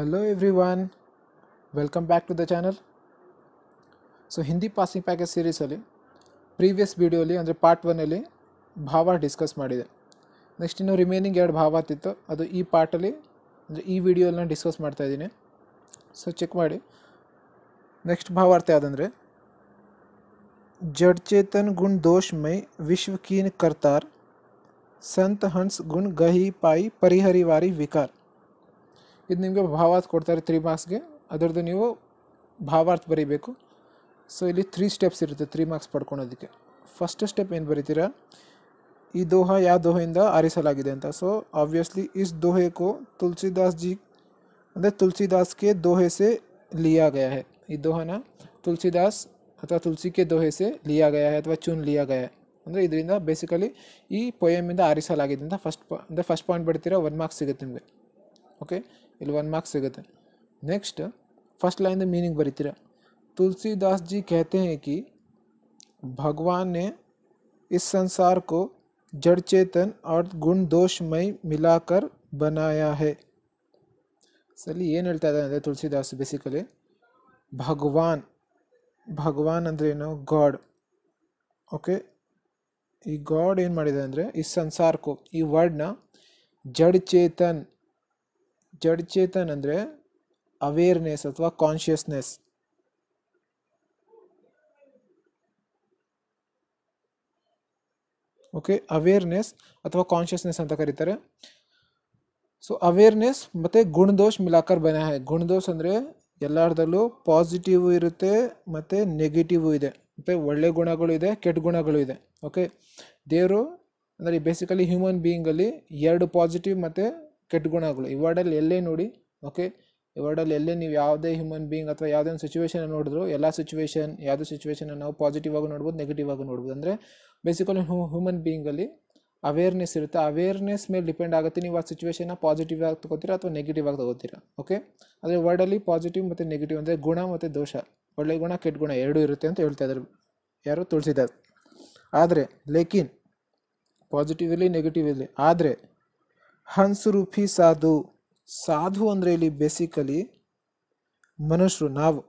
every everyone welcome back to the channel so Hindi passing package ಸೀರೀಸಲ್ಲಿ previous ವಿಡಿಯೋಲಿ ಅಂದರೆ part ಒನ್ನಲ್ಲಿ ಭಾವ ಡಿಸ್ಕಸ್ ಮಾಡಿದೆ ನೆಕ್ಸ್ಟ್ ಇನ್ನು ರಿಮೈನಿಂಗ್ ಎರಡು ಭಾವ ಅದು ಈ ಪಾರ್ಟಲ್ಲಿ ಅಂದರೆ ಈ ವಿಡಿಯೋಲಿ ನಾನು ಡಿಸ್ಕಸ್ ಮಾಡ್ತಾಯಿದ್ದೀನಿ ಸೊ ಚೆಕ್ ಮಾಡಿ ನೆಕ್ಸ್ಟ್ ಭಾವಾರ್ಥ ಯಾವುದಂದರೆ ಜಡ್ಚೇತನ್ ಗುಣ್ ದೋಷ್ ಮೈ ವಿಶ್ವ ಕೀನ್ ಕರ್ತಾರ್ ಸಂತ ಹನ್ಸ್ ಗುಣ್ ಗಹಿ ಪಾಯಿ ವಾರಿ ವಿಕಾರ್ ಇದನೆ ನಿಮಗೆ ಭಾವಾರ್ಥ ಕೊಡ್ತಾರೆ 3 ಮಾರ್ಕ್ಸ್ ಗೆ ಅದರದು ನೀವು ಭಾವಾರ್ಥ ಬರಿಬೇಕು ಸೋ ಇಲ್ಲಿ 3 ಸ್ಟೆಪ್ಸ್ ಇರುತ್ತೆ 3 ಮಾರ್ಕ್ಸ್ ಪಡ್ಕೊಳ್ಳೋ ಅದಕ್ಕೆ ಫಸ್ಟ್ ಸ್ಟೆಪ್ ಏನು ಬರೀತೀರಾ ಈ ದೋಹ ಯಾ ದೋಹೆಯಿಂದ ಆರಿಸಲಾಗಿದೆ ಅಂತ ಸೋ ಆಬ್ವಿಯಸ್ಲಿ ಈ ದೋಹೇ ಕೋ ತುಳಸಿ ದಾಸ್ ಜೀ ಅಂದ್ರೆ ತುಳಸಿ ದಾಸ್ ಕೇ ದೋಹೆ ಸೇ لیا ಗಯಾ ಹೈ ಈ ದೋಹ ನಾ ತುಳಸಿ ದಾಸ್ ಅಥವಾ ತುಳಸಿ ಕೇ ದೋಹೆ ಸೇ لیا ಗಯಾ ಹೈ ಅಥವಾ ಚೂನ್ لیا ಗಯಾ ಅಂದ್ರೆ ಇದ್ರಿಂದ ಬೇಸಿಕಲಿ ಈ ಪೋಯೆಮ್ ಇಂದ ಆರಿಸಲಾಗಿದೆ ಅಂತ ಫಸ್ಟ್ ಅಂದ್ರೆ ಫಸ್ಟ್ ಪಾಯಿಂಟ್ ಬರ್ತೀರಾ 1 ಮಾರ್ಕ್ಸ್ ಸಿಗುತ್ತೆ ನಿಮಗೆ ओके इल वन मार्क्स ಸಿಗುತ್ತೆ ನೆಕ್ಸ್ಟ್ ಫಸ್ಟ್ ಲೈನ್ ದ ಮೀನಿಂಗ್ ಬರಿತೀರಾ ತುಳಸಿ ದಾಸ್ಜಿ ಹೇಳ್ತೇ ಹ್ಕಿ ಭಗವಾನ್ ನೇ ಈ ಸಂಸಾರ್ ಕೋ ಜಡ ಚೇತನ್ ಆರ್ ಗುಣ ದೋಷಮೈ ಮಿಲಾಕರ್ بنایا ಹೈ ಸರಿ ಏನ್ ಹೇಳ್ತಾ ಇದಾರೆ ತುಳಸಿ ದಾಸ್ ಬೇಸಿಕಲಿ ಭಗವಾನ್ ಭಗವಾನ್ ಅಂದ್ರೆ ನೋ ಗॉड ಓಕೆ ಈ ಗॉड ಏನ್ ಮಾಡಿದಾರೆ ಅಂದ್ರೆ ಈ ಸಂಸಾರ್ ಕೋ ಈ ವರ್ಡ್ ನ ಜಡ ಚೇತನ್ ಚೇತನ್ ಅಂದರೆ ಅವೇರ್ನೆಸ್ ಅಥವಾ ಕಾನ್ಷಿಯಸ್ನೆಸ್ ಓಕೆ ಅವೇರ್ನೆಸ್ ಅಥವಾ ಕಾನ್ಷಿಯಸ್ನೆಸ್ ಅಂತ ಕರೀತಾರೆ ಸೊ ಅವೇರ್ನೆಸ್ ಮತ್ತು ಗುಣದೋಷ್ ಮಿಲಾಕರ್ ಬನ ಗುಣದೋಷ್ ಅಂದರೆ ಎಲ್ಲರದಲ್ಲೂ ಪಾಸಿಟಿವ್ ಇರುತ್ತೆ ಮತ್ತು ನೆಗೆಟಿವ್ ಇದೆ ಮತ್ತು ಒಳ್ಳೆ ಗುಣಗಳು ಇದೆ ಕೆಟ್ಟ ಗುಣಗಳು ಇದೆ ಓಕೆ ದೇವರು ಅಂದರೆ ಬೇಸಿಕಲಿ ಹ್ಯೂಮನ್ ಬೀಯಿಂಗಲ್ಲಿ ಎರಡು ಪಾಸಿಟಿವ್ ಮತ್ತು ಕೆಟ್ಟ ಗುಣಗಳು ಈ ವರ್ಡಲ್ಲಿ ಎಲ್ಲೇ ನೋಡಿ ಓಕೆ ಈ ವರ್ಡಲ್ಲಿ ಎಲ್ಲೇ ನೀವು ಯಾವುದೇ ಹ್ಯೂಮನ್ ಬೀಯಿಂಗ್ ಅಥವಾ ಯಾವುದೇ ಒಂದು ಸಿಚುವೇಶನ್ ನೋಡಿದ್ರು ಎಲ್ಲ ಸಿಚುವೇಶನ್ ಯಾವುದೇ ಸಿಚುವೇಶನ್ ನಾವು ಪಾಸಿಟಿವ್ ಆಗಿ ನೋಡ್ಬೋದು ನೆಗೆಟಿವ್ ಆಗಿ ನೋಡ್ಬೋದು ಅಂದರೆ ಬೇಸಿಕಲಿ ಹ್ಯೂ ಹ್ಯೂಮನ್ ಬೀಯಿಂಗಲ್ಲಿ ಅವೇರ್ನೆಸ್ ಇರುತ್ತೆ ಅವೇರ್ನೆಸ್ ಮೇಲೆ ಡಿಪೆಂಡ್ ಆಗುತ್ತೆ ನೀವು ಆ ಸಿಚುವೇಶನ್ನ ಪಾಸಿಟಿವ್ ಆಗಿ ತಗೋತೀರಾ ಅಥವಾ ನೆಗೆಟಿವ್ ಆಗಿ ತಗೋತೀರಾ ಓಕೆ ಆದರೆ ವರ್ಡಲ್ಲಿ ಪಾಸಿಟಿವ್ ಮತ್ತು ನೆಗೆಟಿವ್ ಅಂದರೆ ಗುಣ ಮತ್ತು ದೋಷ ಒಳ್ಳೆ ಗುಣ ಕೆಟ್ಟ ಗುಣ ಎರಡೂ ಇರುತ್ತೆ ಅಂತ ಹೇಳ್ತಾ ಇದ್ದಾರೆ ಯಾರು ತುಳಸಿದಾರ್ ಆದರೆ ಲೇಕಿನ್ ಪಾಸಿಟಿವ್ ಇರಲಿ ನೆಗೆಟಿವ್ ಇರಲಿ ಆದರೆ ಹಂಸರೂಪಿ ಸಾಧು ಸಾಧು ಅಂದರೆ ಇಲ್ಲಿ ಬೇಸಿಕಲಿ ಮನುಷ್ಯರು ನಾವು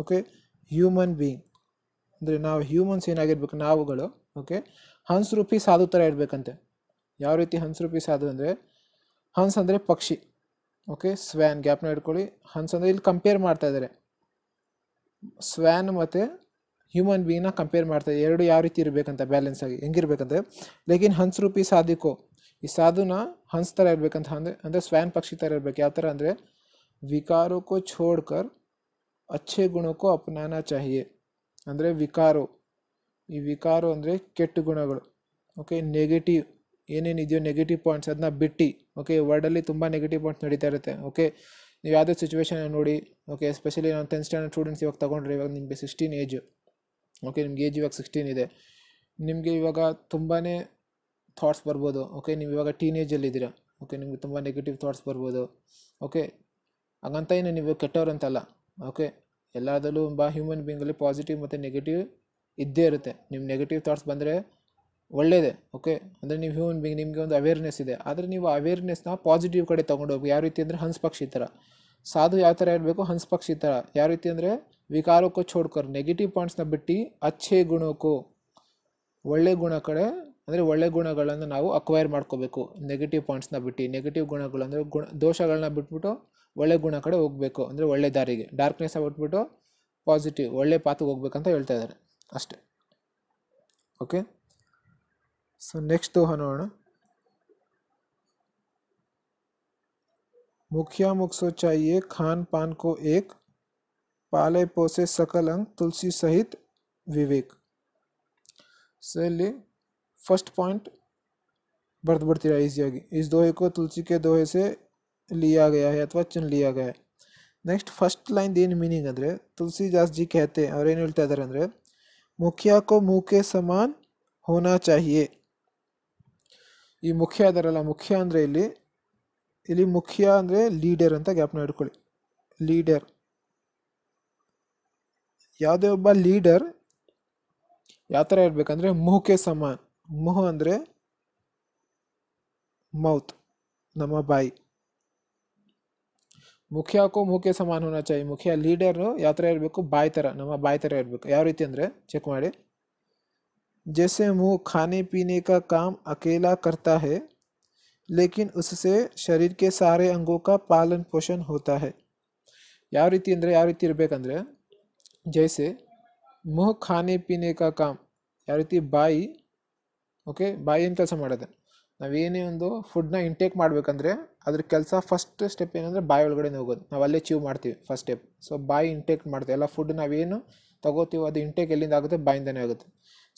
ಓಕೆ ಹ್ಯೂಮನ್ ಬೀಯಿಂಗ್ ಅಂದರೆ ನಾವು ಹ್ಯೂಮನ್ಸ್ ಏನಾಗಿರ್ಬೇಕು ನಾವುಗಳು ಓಕೆ ಹಂಸರೂಪಿ ಸಾಧು ಥರ ಇರಬೇಕಂತೆ ಯಾವ ರೀತಿ ಹಂಸರೂಪಿ ಸಾಧು ಅಂದರೆ ಹಂಸ ಅಂದರೆ ಪಕ್ಷಿ ಓಕೆ ಸ್ವ್ಯಾನ್ ಗ್ಯಾಪ್ನ ಇಟ್ಕೊಳ್ಳಿ ಹಂಸ ಅಂದರೆ ಇಲ್ಲಿ ಕಂಪೇರ್ ಮಾಡ್ತಾ ಇದ್ದಾರೆ ಸ್ವ್ಯಾನ್ ಮತ್ತು ಹ್ಯೂಮನ್ ಬೀಯಿಂಗ್ನ ಕಂಪೇರ್ ಮಾಡ್ತಾ ಎರಡು ಯಾವ ರೀತಿ ಇರಬೇಕಂತ ಬ್ಯಾಲೆನ್ಸ್ ಆಗಿ ಹೆಂಗಿರ್ಬೇಕಂದ್ರೆ ಲೇಕಿನ್ ಹಂಸರೂಪಿ ಸಾಧಿಕೋ ಈ ಸಾಧುನ ಹಂಸ್ ಥರ ಇರ್ಬೇಕಂತ ಅಂದರೆ ಅಂದರೆ ಸ್ವಯಂ ಪಕ್ಷಿ ಥರ ಇರ್ಬೇಕು ಯಾವ ಥರ ಅಂದರೆ ವಿಕಾರೋಕ್ಕೂ ಛೋಡ್ಕರ್ ಅಚ್ಚೆ ಗುಣಕ್ಕೂ ಅಪನಾನ ಚಾಹಿಯೇ ಅಂದರೆ ವಿಕಾರೋ ಈ ವಿಕಾರೋ ಅಂದರೆ ಕೆಟ್ಟ ಗುಣಗಳು ಓಕೆ ನೆಗೆಟಿವ್ ಏನೇನಿದೆಯೋ ನೆಗೆಟಿವ್ ಪಾಯಿಂಟ್ಸ್ ಅದನ್ನ ಬಿಟ್ಟು ಓಕೆ ವರ್ಲ್ಡಲ್ಲಿ ತುಂಬ ನೆಗೆಟಿವ್ ಪಾಯಿಂಟ್ಸ್ ನಡೀತಾ ಇರುತ್ತೆ ಓಕೆ ನೀವು ಯಾವುದೇ ಸಿಚುವೇಶನ್ ನೋಡಿ ಓಕೆ ಎಸ್ಪೆಷಲಿ ನಾನು ಟೆನ್ ಸ್ಟ್ಯಾಂಡರ್ಡ್ ಸ್ಟೂಡೆಂಟ್ಸ್ ಇವಾಗ ತೊಗೊಂಡ್ರೆ ಇವಾಗ ನಿಮಗೆ ಸಿಕ್ಸ್ಟೀನ್ ಏಜು ಓಕೆ ನಿಮ್ಗೆ ಏಜ್ ಇವಾಗ ಸಿಕ್ಸ್ಟೀನ್ ಇದೆ ನಿಮಗೆ ಇವಾಗ ತುಂಬಾ ಥಾಟ್ಸ್ ಬರ್ಬೋದು ಓಕೆ ನೀವು ಇವಾಗ ಟೀನೇಜಲ್ಲಿದ್ದೀರ ಓಕೆ ನಿಮಗೆ ತುಂಬ ನೆಗೆಟಿವ್ ಥಾಟ್ಸ್ ಬರ್ಬೋದು ಓಕೆ ಹಾಗಂತ ಏನು ನೀವು ಕೆಟ್ಟವ್ರಂತಲ್ಲ ಓಕೆ ಎಲ್ಲದರಲ್ಲೂ ಬಾ ಹ್ಯೂಮನ್ ಬೀಯಿಂಗಲ್ಲಿ ಪಾಸಿಟಿವ್ ಮತ್ತು ನೆಗೆಟಿವ್ ಇದ್ದೇ ಇರುತ್ತೆ ನಿಮ್ಮ ನೆಗೆಟಿವ್ ಥಾಟ್ಸ್ ಬಂದರೆ ಒಳ್ಳೆಯದೇ ಓಕೆ ಅಂದರೆ ನೀವು ಹ್ಯೂಮನ್ ಬೀಯಿಂಗ್ ನಿಮಗೆ ಒಂದು ಅವೇರ್ನೆಸ್ ಇದೆ ಆದರೆ ನೀವು ಅವೇರ್ನೆಸ್ನ ಪಾಸಿಟಿವ್ ಕಡೆ ತೊಗೊಂಡೋಗಿ ಯಾವ ರೀತಿ ಅಂದರೆ ಹನ್ಸ್ ಪಕ್ಷಿ ಥರ ಸಾಧು ಯಾವ ಥರ ಇರಬೇಕು ಹನ್ಸ್ ಪಕ್ಷಿ ಥರ ಯಾವ ರೀತಿ ಅಂದರೆ ವಿಕಾರಕ್ಕೋ ಚೋಡ್ಕರ್ ನೆಗೆಟಿವ್ ಪಾಯಿಂಟ್ಸ್ನ ಬಿಟ್ಟು ಅಚ್ಚೆ ಗುಣಕ್ಕೂ ಒಳ್ಳೆ ಗುಣ ಕಡೆ ಅಂದ್ರೆ ಒಳ್ಳೆ ಗುಣಗಳನ್ನು ನಾವು ಅಕ್ವೈರ್ ಮಾಡ್ಕೋಬೇಕು 네ಗಟಿವ್ ಪಾಯಿಂಟ್ಸ್ ನ ಬಿಟ್ಟಿ 네ಗಟಿವ್ ಗುಣಗಳು ಅಂದ್ರೆ ದೋಷಗಳನ್ನು ಬಿಟ್ಬಿಟ್ಟು ಒಳ್ಳೆ ಗುಣ ಕಡೆ ಹೋಗಬೇಕು ಅಂದ್ರೆ ಒಳ್ಳೆ ದಾರಿಗೆ ಡಾರ್ಕ್ನೆಸ್ ಆ ಬಿಟ್ಬಿಟ್ಟು ಪಾಸಿಟಿವ್ ಒಳ್ಳೆ ಪಾಥ್ ಗೆ ಹೋಗಬೇಕು ಅಂತ ಹೇಳ್ತಾ ಇದ್ದಾರೆ ಅಷ್ಟೇ ಓಕೆ ಸೋ ನೆಕ್ಸ್ಟ್ 2 ನಾನು ನೋಡೋಣ ಮುಖ್ಯ ಮುಖ್ಯ ಸೊ ಚಾಯ್ئے खानपान को एक पाले पोसे सकलंग ತುಳಸಿ सहित विवेक ಸೇಲಿ फर्स्ट पॉइंट भरत भरतीराय इस यज्ञ इस दोहे को तुलसी के दोहे से लिया गया है अथवा चुन लिया गया है नेक्स्ट फर्स्ट लाइन दिन मीनिंग अंदर तुलसीदास जी कहते हैं और इन उल्टे अदर अंदर मुखिया को मुँह के समान होना चाहिए ये मुखिया अदर मुखिया अंदर इले मुखिया अंदर लीडर अंत ज्ञापन इको लीडर यदे वीडर यहाँ इतना मुँह के समान ಮೌತ್ ಅಂದ್ರೆ ಮೌತ್ ನಮ್ಮ ಬಾಯಿ ಮುಖ್ಯಕೋ ಮುಖಕ್ಕೆ ಸಮಾನ ہونا چاہیے ಮುಖ್ಯ ಲೀಡರ್ ಯಾತ್ರೆಯಿರಬೇಕು ಬಾಯಿ taraf ನಮ್ಮ ಬಾಯಿ taraf ಇರಬೇಕು ಯಾವ ರೀತಿ ಅಂದ್ರೆ ಚೆಕ್ ಮಾಡಿ جیسے منہ खाने पीने का काम अकेला करता है लेकिन उससे शरीर के सारे अंगों का पालन पोषण होता है या ರೀತಿ ಅಂದ್ರೆ ಯಾವ ರೀತಿ ಇರಬೇಕು ಅಂದ್ರೆ جیسے منہ खाने पीने का काम ಯಾವ ರೀತಿ ಬಾಯಿ ओके बाई इंटेक करता है अब ये ने फूड ना इनटेक मारबेकandre ಅದರ ಕೆಲಸ ಫಸ್ಟ್ ಸ್ಟೆಪ್ ಏನಂದ್ರೆ ಬಾಯಿ ಒಳಗಡೆ ಹೋಗೋದು ನಾವು ಅಲ್ಲೇ ಚೂ ಮಾಡ್ತೀವಿ ಫಸ್ಟ್ ಸ್ಟೆಪ್ ಸೋ ಬಾಯಿ ಇಂಟೇಕ್ ಮಾಡ್ತದೆ ಎಲ್ಲಾ ಫುಡ್ ನಾವು ಏನು ತಗೋತೀವಿ ಅದು ಇಂಟೇಕ್ ಇಲ್ಲಿಂದ ಆಗುತ್ತೆ ಬಾಯಿಂದನೇ ಆಗುತ್ತೆ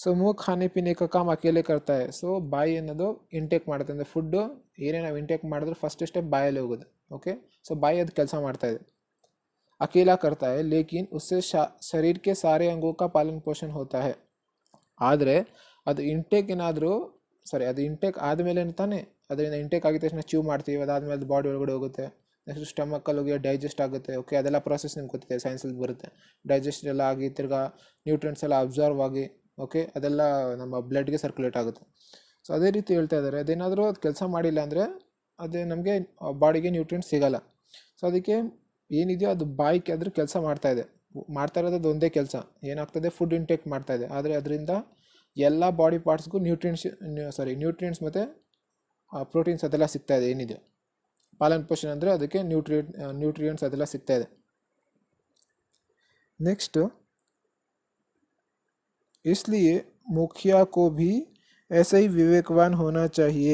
ಸೋ মুখ खाने पीने का काम अकेले करता है सो बाई ಅನ್ನೋದು ಇಂಟೇಕ್ ಮಾಡ್ತದೆ ಅಂದ್ರೆ ಫುಡ್ ಇಲ್ಲಿ ನಾವು ಇಂಟೇಕ್ ಮಾಡಿದ್ರು ಫಸ್ಟ್ ಸ್ಟೆಪ್ ಬಾಯಿ ಅಲ್ಲಿ ಹೋಗೋದು ಓಕೆ ಸೋ ಬಾಯಿ ಅದು ಕೆಲಸ ಮಾಡ್ತಾ ಇದೆ अकेला करता है लेकिन उससे शरीर के सारे अंगों का पालन पोषण होता है ಆದ್ರೆ ಅದು ಇಂಟೇಕ್ ಏನಾದರೂ ಸಾರಿ ಅದು ಇಂಟೇಕ್ ಆದಮೇಲೆ ತಾನೇ ಅದರಿಂದ ಇಂಟೇಕ್ ಆಗಿದ ತಕ್ಷಣ ಚೀವ್ ಮಾಡ್ತೀವಿ ಅದಾದಮೇಲೆ ಅದು ಬಾಡಿ ಒಳಗಡೆ ಹೋಗುತ್ತೆ ನೆಕ್ಸ್ಟ್ ಸ್ಟಮಕ್ಕಲ್ಲಿ ಹೋಗಿ ಡೈಜೆಸ್ಟ್ ಆಗುತ್ತೆ ಓಕೆ ಅದೆಲ್ಲ ಪ್ರೊಸೆಸ್ ನಿಮ್ಗೆ ಗೊತ್ತಿದೆ ಸೈನ್ಸಲ್ಲಿ ಬರುತ್ತೆ ಡೈಜೆಸ್ಟ್ ಎಲ್ಲ ಆಗಿ ತಿರ್ಗಾ ನ್ಯೂಟ್ರಿಯೆಂಟ್ಸ್ ಎಲ್ಲ ಅಬ್ಸರ್ವ್ ಆಗಿ ಓಕೆ ಅದೆಲ್ಲ ನಮ್ಮ ಬ್ಲಡ್ಗೆ ಸರ್ಕ್ಯುಲೇಟ್ ಆಗುತ್ತೆ ಸೊ ಅದೇ ರೀತಿ ಹೇಳ್ತಾ ಇದ್ದಾರೆ ಅದೇನಾದರೂ ಅದು ಕೆಲಸ ಮಾಡಿಲ್ಲ ಅಂದರೆ ಅದು ನಮಗೆ ಬಾಡಿಗೆ ನ್ಯೂಟ್ರಿಯೆಂಟ್ ಸಿಗೋಲ್ಲ ಸೊ ಅದಕ್ಕೆ ಏನಿದೆಯೋ ಅದು ಬಾಯಿಗೆ ಆದರೂ ಕೆಲಸ ಮಾಡ್ತಾಯಿದೆ ಮಾಡ್ತಾ ಇರೋದು ಒಂದೇ ಕೆಲಸ ಏನಾಗ್ತದೆ ಫುಡ್ ಇಂಟೇಕ್ ಮಾಡ್ತಾಯಿದೆ ಆದರೆ ಅದರಿಂದ ಎಲ್ಲಾ ಬಾಡಿ ಪಾರ್ಟ್ಸ್ ಗೆ ನ್ಯೂಟ್ರಿಯೆಂಟ್ ಸಾರಿ ನ್ಯೂಟ್ರಿಯೆಂಟ್ಸ್ ಮತ್ತೆ ಪ್ರೋಟೀನ್ಸ್ ಅದಲ್ಲ ಸಿಗತಾ ಇದೆ ಏನಿದೆ ಪಾಲನ್ ಪೋಷಣೆ ಅಂದ್ರೆ ಅದಕ್ಕೆ ನ್ಯೂಟ್ರಿಯೆಂಟ್ಸ್ ಅದಲ್ಲ ಸಿಗತಾ ಇದೆ ನೆಕ್ಸ್ಟ್ इसलिए मुखिया को भी ऐसे ही विवेकवान होना चाहिए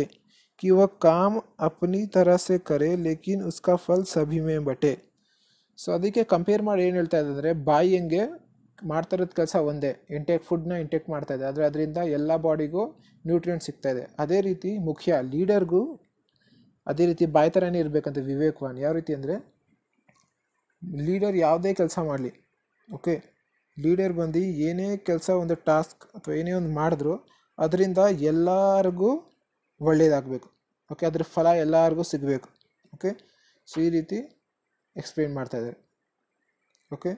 कि वो काम अपनी तरह से करे लेकिन उसका फल सभी में बटे ಸೋ ಅದಕ್ಕೆ ಕಂಪೇರ್ ಮಾಡಿದ್ರೆ ಏನು ಹೇಳ್ತಾರೆ ಬಾಯೆಂಗೆ ಮಾಡ್ತಾ ಇರೋದು ಕೆಲಸ ಒಂದೇ ಇಂಟೇಕ್ ಫುಡ್ನ ಇಂಟೇಕ್ ಮಾಡ್ತಾ ಇದೆ ಆದರೆ ಅದರಿಂದ ಎಲ್ಲ ಬಾಡಿಗೂ ನ್ಯೂಟ್ರಿಯೆಂಟ್ ಸಿಗ್ತಾಯಿದೆ ಅದೇ ರೀತಿ ಮುಖ್ಯ ಲೀಡರ್ಗೂ ಅದೇ ರೀತಿ ಬಾಯ್ ಥರನೇ ಇರಬೇಕಂತ ವಿವೇಕವಾನ್ ಯಾವ ರೀತಿ ಅಂದರೆ ಲೀಡರ್ ಯಾವುದೇ ಕೆಲಸ ಮಾಡಲಿ ಓಕೆ ಲೀಡರ್ ಬಂದು ಏನೇ ಕೆಲಸ ಒಂದು ಟಾಸ್ಕ್ ಅಥವಾ ಏನೇ ಒಂದು ಮಾಡಿದ್ರು ಅದರಿಂದ ಎಲ್ಲರಿಗೂ ಒಳ್ಳೆಯದಾಗಬೇಕು ಓಕೆ ಅದ್ರ ಫಲ ಎಲ್ಲರಿಗೂ ಸಿಗಬೇಕು ಓಕೆ ಸೊ ಈ ರೀತಿ ಎಕ್ಸ್ಪ್ಲೇನ್ ಮಾಡ್ತಾಯಿದ್ದಾರೆ okay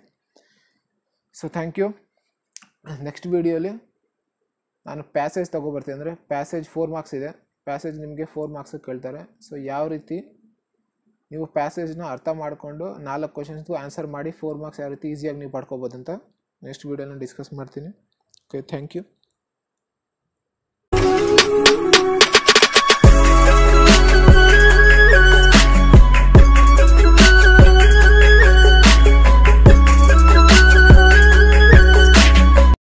so thank you next ವೀಡಿಯೋಲಿ ನಾನು ಪ್ಯಾಸೇಜ್ ತೊಗೊಬರ್ತೀನಿ ಅಂದರೆ ಪ್ಯಾಸೇಜ್ ಫೋರ್ ಮಾರ್ಕ್ಸ್ ಇದೆ ಪ್ಯಾಸೇಜ್ ನಿಮಗೆ ಫೋರ್ ಮಾರ್ಕ್ಸ್ ಕೇಳ್ತಾರೆ ಸೊ ಯಾವ ರೀತಿ ನೀವು ಪ್ಯಾಸೇಜ್ನ ಅರ್ಥ ಮಾಡಿಕೊಂಡು ನಾಲ್ಕು ಕ್ವಶನ್ಸ್ಗೂ ಆನ್ಸರ್ ಮಾಡಿ ಫೋರ್ ಮಾರ್ಕ್ಸ್ ಯಾವ ರೀತಿ ಈಸಿಯಾಗಿ ನೀವು ಪಡ್ಕೊಬೋದು ಅಂತ ನೆಕ್ಸ್ಟ್ ವೀಡಿಯೋನ ಡಿಸ್ಕಸ್ ಮಾಡ್ತೀನಿ ಓಕೆ ಥ್ಯಾಂಕ್ ಯು